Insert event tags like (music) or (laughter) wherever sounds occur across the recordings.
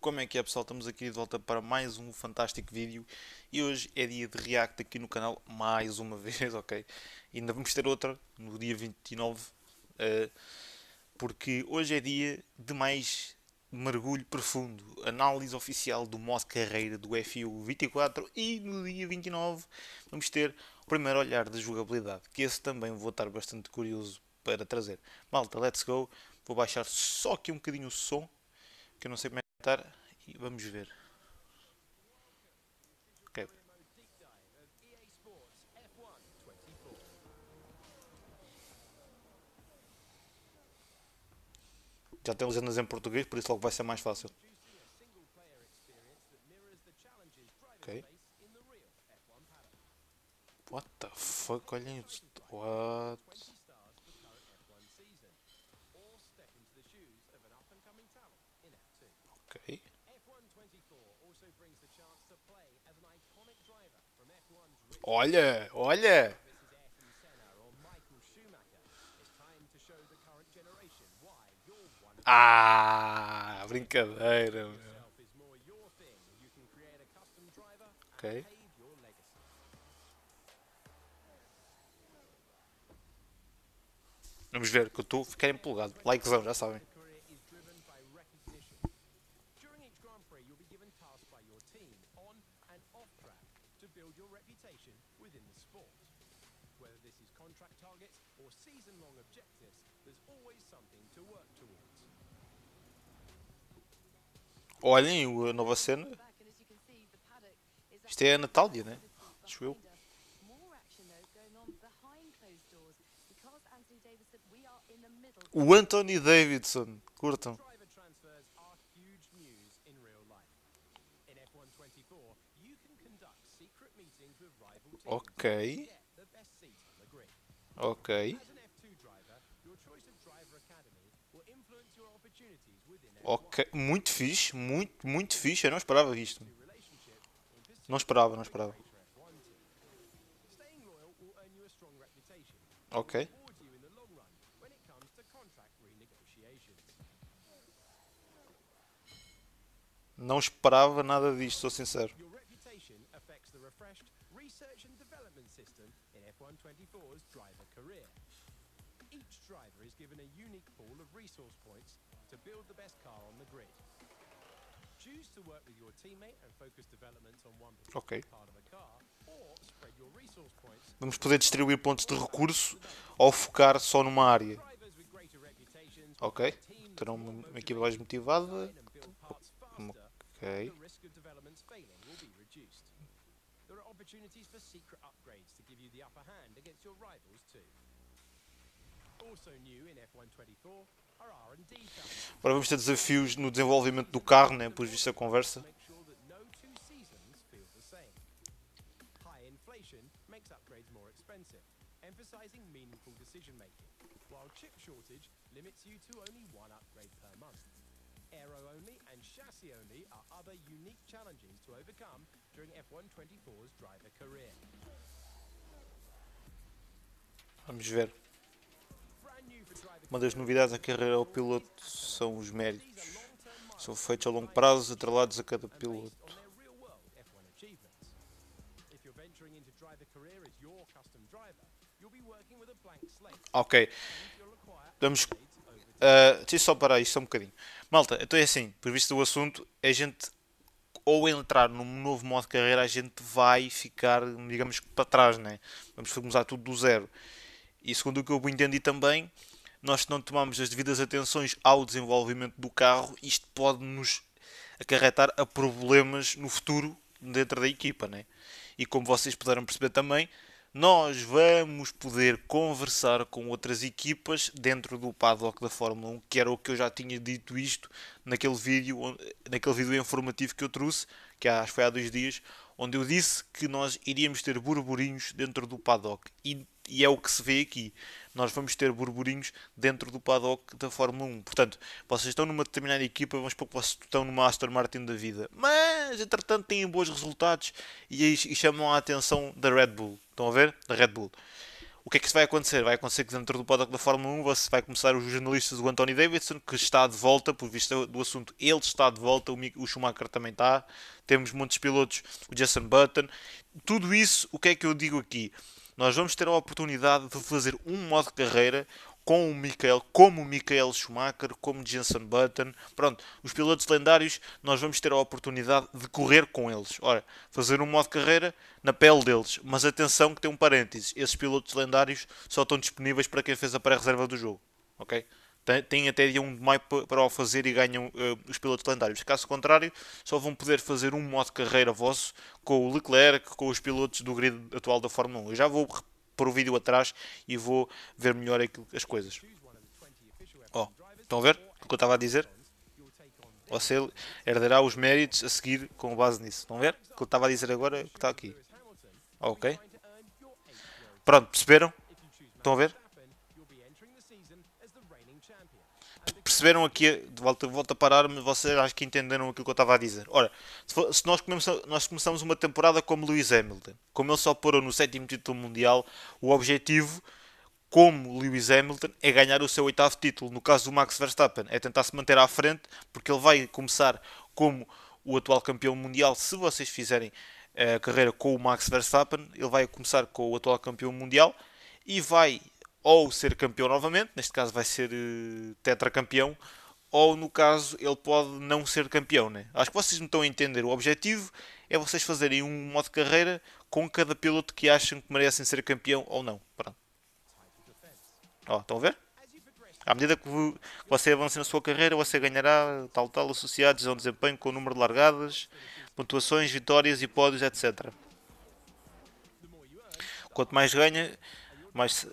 Como é que é pessoal? Estamos aqui de volta para mais um fantástico vídeo e hoje é dia de react aqui no canal mais uma (laughs) vez, ok? E ainda vamos ter outra no dia 29 eh, porque hoje é dia de mais mergulho profundo, análise oficial do modo carreira do FU24 e no dia 29 vamos ter o primeiro olhar de jogabilidade, que esse também vou estar bastante curioso para trazer. Malta, let's go! Vou baixar só aqui um bocadinho o som, que eu não sei como é e vamos ver. Ok. Já tem legendas em português, por isso logo vai ser mais fácil. Ok. What the fuck? Olhem isto. What? Okay. Olha, olha. Ah, brincadeira. Meu. Ok. Vamos ver que eu estou a ficar empolgado. Likezão, já sabem. targets, or season-long objectives, there's always something to work towards. Olhem a nova cena. Isto é a Natália, né? Acho eu. O Anthony Davidson. Curtam. Ok. Ok. Ok, muito fixe, muito, muito fixe. Eu não esperava isto. Não esperava, não esperava. Ok. Não esperava nada disto, sou sincero development system in F124's driver career. Each driver is given a unique pool of resource points to build the best car on the grid. Choose to work with your teammate and focus development on one okay. part of a car, or spread your resource points. Vamos poder distribuir pontos de recurso ou focar só numa área. Ok, terão uma equipa mais motivada. Ok. opportunities for secret upgrades to give you the upper hand against your rivals too. Also new in F124 are R&D Agora vamos ter desafios no desenvolvimento do carro, né? Por visto a conversa. chip shortage upgrade Aero only and chassis only are other unique challenges to overcome during F124's driver career. Vamos ver. Uma das novidades da carreira ao piloto são os méritos. São feitos a longo prazo, atrelados a cada piloto. Ok. Vamos. Uh, ah, deixa só parar isto só um bocadinho. Malta, então é assim, por visto do assunto, é gente ou entrar num novo modo de carreira, a gente vai ficar, digamos, para trás, né? Vamos começar tudo do zero. E segundo o que eu entendi também, nós não tomamos as devidas atenções ao desenvolvimento do carro, isto pode nos acarretar a problemas no futuro dentro da equipa, né? E como vocês puderam perceber também, nós vamos poder conversar com outras equipas dentro do paddock da Fórmula 1, que era o que eu já tinha dito isto naquele vídeo, naquele vídeo informativo que eu trouxe, que acho que foi há dois dias, onde eu disse que nós iríamos ter burburinhos dentro do paddock. E, e, é o que se vê aqui. Nós vamos ter burburinhos dentro do paddock da Fórmula 1. Portanto, vocês estão numa determinada equipa, vamos pouco vocês estão numa Aston Martin da vida. Mas, entretanto, têm bons resultados e, e chamam a atenção da Red Bull. Estão a ver? Da Red Bull. O que é que isso vai acontecer? Vai acontecer que dentro do paddock da Fórmula 1 vai começar os jornalistas do Anthony Davidson, que está de volta, por vista do assunto, ele está de volta, o Schumacher também está, temos muitos pilotos, o Jason Button. Tudo isso, o que é que eu digo aqui? Nós vamos ter a oportunidade de fazer um modo de carreira com o Michael, como o Michael Schumacher, como Jenson Button. Pronto, os pilotos lendários nós vamos ter a oportunidade de correr com eles. Ora, fazer um modo carreira na pele deles. Mas atenção que tem um parênteses. Esses pilotos lendários só estão disponíveis para quem fez a pré-reserva do jogo. Ok? Tem até dia 1 de maio para o fazer e ganham uh, os pilotos lendários. Caso contrário, só vão poder fazer um modo carreira vosso com o Leclerc, com os pilotos do grid atual da Fórmula 1. Eu já vou pôr o vídeo atrás e vou ver melhor as coisas. Oh, estão a ver o que eu estava a dizer? Ou ele herdará os méritos a seguir com base nisso. Estão a ver? O que eu estava a dizer agora é que está aqui. Ok. Pronto, perceberam? Estão a ver? perceberam aqui, de volta, volto a parar mas vocês acho que entenderam aquilo que eu estava a dizer. Ora, se, for, se nós, começamos, nós começamos uma temporada como Lewis Hamilton, como ele só parou no sétimo título mundial, o objetivo, como Lewis Hamilton, é ganhar o seu oitavo título. No caso do Max Verstappen, é tentar se manter à frente, porque ele vai começar como o atual campeão mundial, se vocês fizerem eh, a carreira com o Max Verstappen, ele vai começar com o atual campeão mundial e vai ou ser campeão novamente, neste caso vai ser uh, tetracampeão, ou no caso ele pode não ser campeão. Né? Acho que vocês me estão a entender. O objetivo é vocês fazerem um modo de carreira com cada piloto que acham que merecem ser campeão ou não. Pronto. Ó, estão a ver? À medida que você avança na sua carreira, você ganhará tal tal associados a um desempenho com o número de largadas, pontuações, vitórias e pódios, etc. Quanto mais ganha, mas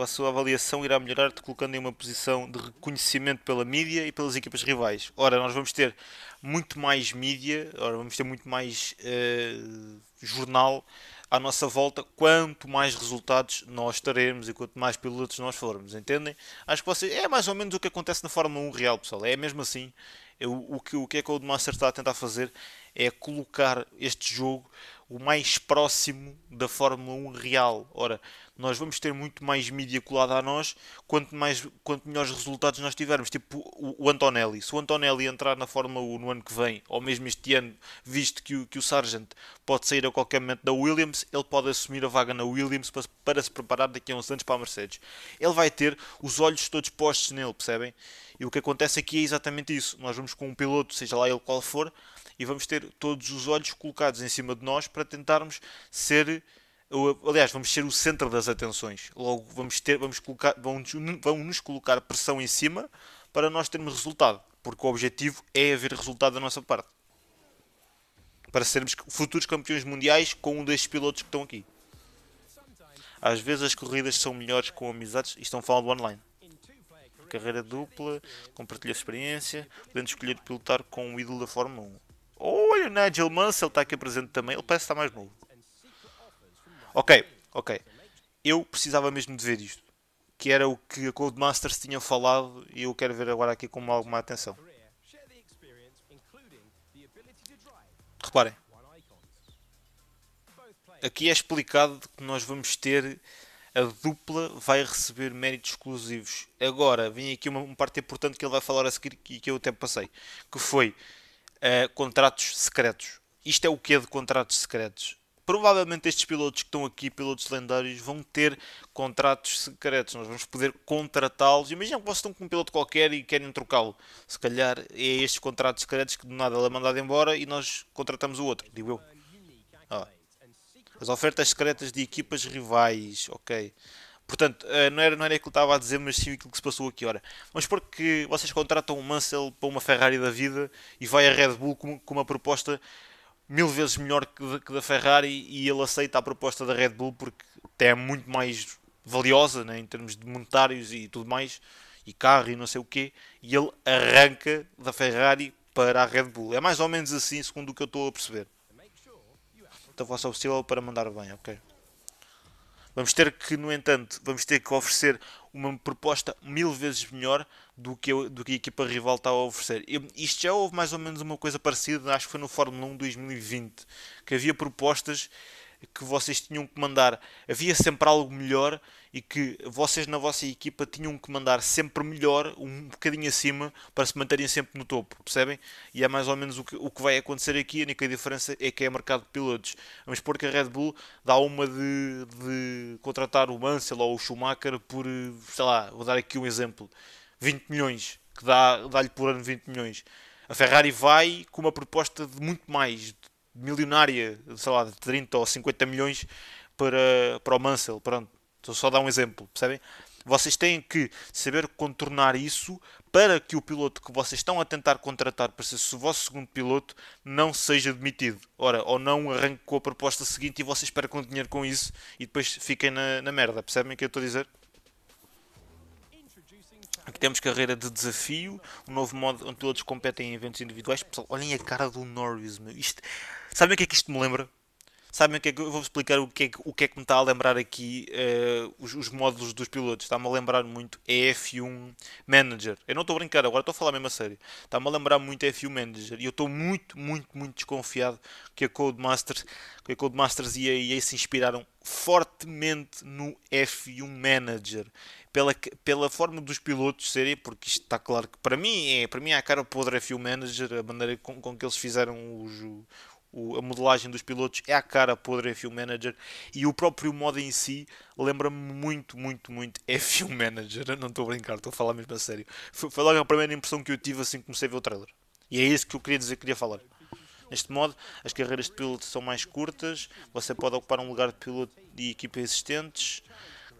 a sua avaliação irá melhorar te colocando em uma posição de reconhecimento pela mídia e pelas equipas rivais. Ora, nós vamos ter muito mais mídia, ora, vamos ter muito mais uh, jornal à nossa volta, quanto mais resultados nós teremos e quanto mais pilotos nós formos, entendem? Acho que vocês, é mais ou menos o que acontece na Fórmula 1 real, pessoal, é mesmo assim. Eu, o, que, o que é que o Master está a tentar fazer é colocar este jogo o mais próximo da Fórmula 1 real. Ora, nós vamos ter muito mais mídia colada a nós quanto, mais, quanto melhores resultados nós tivermos. Tipo o, o Antonelli. Se o Antonelli entrar na Fórmula 1 no ano que vem, ou mesmo este ano, visto que o, que o Sargent pode sair a qualquer momento da Williams, ele pode assumir a vaga na Williams para, para se preparar daqui a uns anos para a Mercedes. Ele vai ter os olhos todos postos nele, percebem? E o que acontece aqui é exatamente isso. Nós vamos com um piloto, seja lá ele qual for, e vamos ter todos os olhos colocados em cima de nós para tentarmos ser aliás, vamos ser o centro das atenções. Logo, vamos ter, vamos colocar, vão, vão nos colocar pressão em cima para nós termos resultado, porque o objetivo é haver resultado da nossa parte para sermos futuros campeões mundiais com um destes pilotos que estão aqui. Às vezes as corridas são melhores com amizades e estão falando online. Carreira dupla, compartilha experiência, podendo escolher pilotar com o ídolo da Fórmula 1. Olha, o Nigel Mansell está aqui presente também, ele parece estar mais novo. Ok, ok. Eu precisava mesmo de ver isto. Que era o que a Codemasters tinham falado e eu quero ver agora aqui com alguma atenção. Reparem. Aqui é explicado que nós vamos ter a dupla vai receber méritos exclusivos. Agora, vem aqui uma, uma, parte importante que ele vai falar a seguir e que eu até passei, que foi uh, contratos secretos. Isto é o que é de contratos secretos? provavelmente estes pilotos que estão aqui, pilotos lendários, vão ter contratos secretos. Nós vamos poder contratá-los. Imagina que vocês estão com um piloto qualquer e querem trocá-lo. Se calhar é estes contratos secretos que do nada ele é mandado embora e nós contratamos o outro, digo eu. Ah. As ofertas secretas de equipas rivais, ok. Portanto, eh, não era, não era aquilo que estava a dizer, mas sim aquilo que se passou aqui. Ora, vamos supor que vocês contratam o Mansell para uma Ferrari da vida e vai a Red Bull com, com uma proposta mil vezes melhor que da Ferrari e ele aceita a proposta da Red Bull porque até é muito mais valiosa né, em termos de monetários e tudo mais, e carro e não sei o quê, e ele arranca da Ferrari para a Red Bull. É mais ou menos assim, segundo o que eu estou a perceber. Então, faça o possível para mandar bem, ok? Vamos ter que, no entanto, vamos ter que oferecer uma proposta mil vezes melhor do que, do que a equipa rival está a oferecer. Eu, isto já houve mais ou menos uma coisa parecida, acho que foi no Fórmula 1 2020, que havia propostas que vocês tinham que mandar, havia sempre algo melhor e que vocês na vossa equipa tinham que mandar sempre melhor, um bocadinho acima, para se manterem sempre no topo, percebem? E é mais ou menos o que, o que vai acontecer aqui, a única diferença é que é mercado de pilotos. Vamos pôr que a Red Bull dá uma de, de contratar o Mansell ou o Schumacher por, sei lá, vou dar aqui um exemplo, 20 milhões, que dá-lhe dá por ano 20 milhões. A Ferrari vai com uma proposta de muito mais, milionária, sei lá, de 30 ou 50 milhões para, para o Mansell. Pronto, estou só a dar um exemplo, percebem? Vocês têm que saber contornar isso para que o piloto que vocês estão a tentar contratar para ser o vosso segundo piloto não seja demitido. Ora, ou não arranque com a proposta seguinte e vocês percam dinheiro com isso e depois fiquem na, na merda. Percebem o que eu estou a dizer? Aqui temos carreira de desafio, um novo modo onde todos competem em eventos individuais. Pessoal, olhem a cara do Norris, meu. Isto... Sabem o que é que isto me lembra? Sabem o que é que eu vou explicar o que é que, o que, é que me está a lembrar aqui uh, os, os, módulos dos pilotos? Está-me a lembrar muito F1 Manager. Eu não estou a brincar, agora estou a falar mesmo a sério. Está-me a lembrar muito F1 Manager e eu estou muito, muito, muito desconfiado que a Codemasters, que a Codemasters e a EA se inspiraram fortemente no F1 Manager pela, pela forma dos pilotos serem, porque isto está claro que para mim é, para mim é a cara podre f é Fuel Manager, a maneira com, com que eles fizeram os, o, a modelagem dos pilotos é a cara podre é F1 Manager e o próprio modo em si lembra-me muito, muito, muito é F1 Manager. não estou a brincar, estou a falar mesmo a sério. Foi, foi, logo a primeira impressão que eu tive assim que comecei a ver o trailer. E é isso que eu queria dizer, queria falar. Neste modo, as carreiras de piloto são mais curtas, você pode ocupar um lugar de piloto de equipa existentes.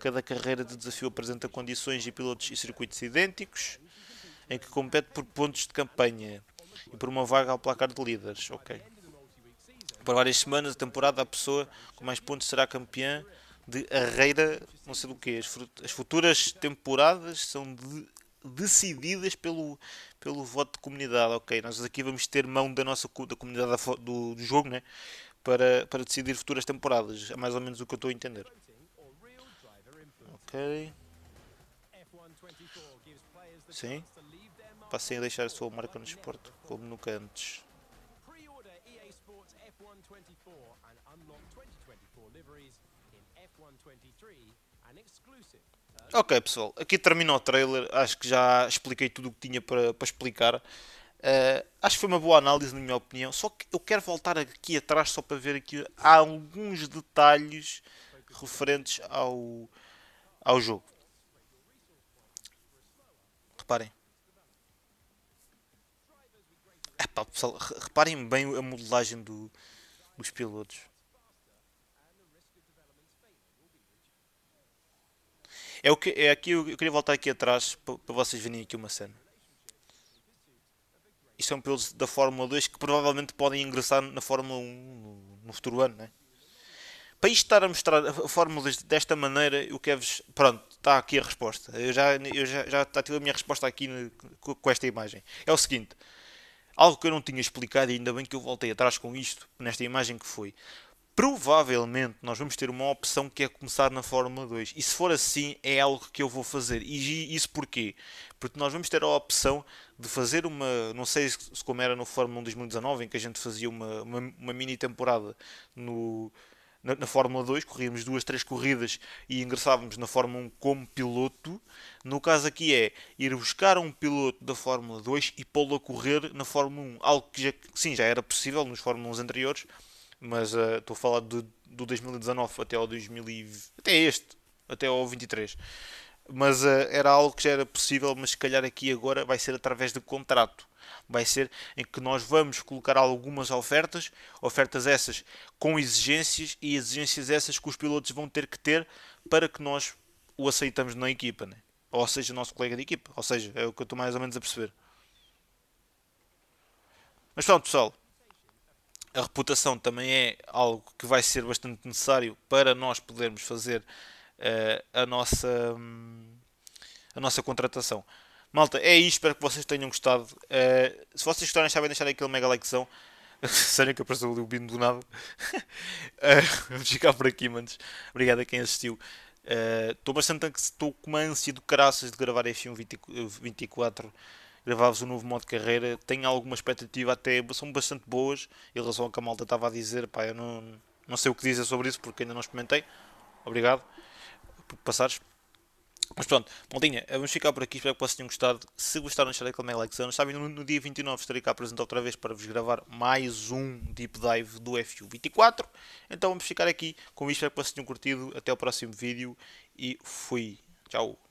Cada carreira de desafio apresenta condições e pilotos e circuitos idênticos, em que compete por pontos de campanha e por uma vaga ao placar de líderes. Ok. Por várias semanas, a temporada, a pessoa com mais pontos será campeã de arreira, não sei do quê. As futuras temporadas são de decididas pelo, pelo voto de comunidade. Ok, nós aqui vamos ter mão da nossa da comunidade do, do jogo, né? Para, para decidir futuras temporadas. É mais ou menos o que eu estou a entender. Ok. Sim. Passem a deixar a sua marca no desporto, como nunca antes. Ok pessoal, aqui termina o trailer, acho que já expliquei tudo o que tinha para, para explicar. Uh, acho que foi uma boa análise na minha opinião, só que eu quero voltar aqui atrás só para ver aqui há alguns detalhes referentes ao, ao jogo. Reparem. Epá, pessoal, reparem bem a modelagem do, dos pilotos. É, o que, é aqui eu, queria voltar aqui atrás para, para vocês verem aqui uma cena. Isto são é pilotos da Fórmula 2 que provavelmente podem ingressar na Fórmula 1 no, no futuro ano, né? para isto estar a mostrar fórmulas desta maneira, o vos pronto, está aqui a resposta. Eu já, eu já, já tive a minha resposta aqui no, com esta imagem. É o seguinte, algo que eu não tinha explicado e ainda bem que eu voltei atrás com isto, nesta imagem que foi. Provavelmente nós vamos ter uma opção que é começar na Fórmula 2. E se for assim, é algo que eu vou fazer. E isso porquê? Porque nós vamos ter a opção de fazer uma. Não sei se como era no Fórmula 1 2019, em que a gente fazia uma, uma, uma mini temporada no, na, na, Fórmula 2, corríamos duas, três corridas e ingressávamos na Fórmula 1 como piloto. No caso aqui é ir buscar um piloto da Fórmula 2 e pô-lo a correr na Fórmula 1, algo que já, sim, já era possível nos Fórmulas anteriores, mas uh, estou a falar do, do 2019 até ao 2020, até este, até ao 23. Mas uh, era algo que já era possível, mas se calhar aqui agora vai ser através de contrato vai ser em que nós vamos colocar algumas ofertas, ofertas essas com exigências e exigências essas que os pilotos vão ter que ter para que nós o aceitamos na equipa, né? ou seja, nosso colega de equipa, ou seja, é o que eu estou mais ou menos a perceber. Mas pronto, pessoal, a reputação também é algo que vai ser bastante necessário para nós podermos fazer uh, a nossa. Um, a nossa contratação. Malta, é isso. Espero que vocês tenham gostado. Uh, se vocês gostarem, sabem deixar aquele mega likezão. (laughs) Sério que apareceu ali o Bino do nada. uh, (laughs) vamos ficar por aqui, manos. Obrigado a quem assistiu. Estou uh, bastante estou com uma ânsia do caraças de gravar este filme 24. Gravar-vos um novo modo de carreira. Tenho alguma expectativa, até são bastante boas em relação ao que a malta estava a dizer. Pá, eu não, não sei o que dizer sobre isso porque ainda não experimentei. Obrigado por passares. Mas pronto, maltinha, eh, vamos ficar por aqui. Espero que vocês tenham gostado. Se gostaram, deixarem aquele mega like. Se não sabem, no, no dia 29 estarei cá presente outra vez para vos gravar mais um Deep Dive do FU24. Então vamos ficar aqui. Com isto, espero que vocês tenham curtido. Até o próximo vídeo e fui. Tchau.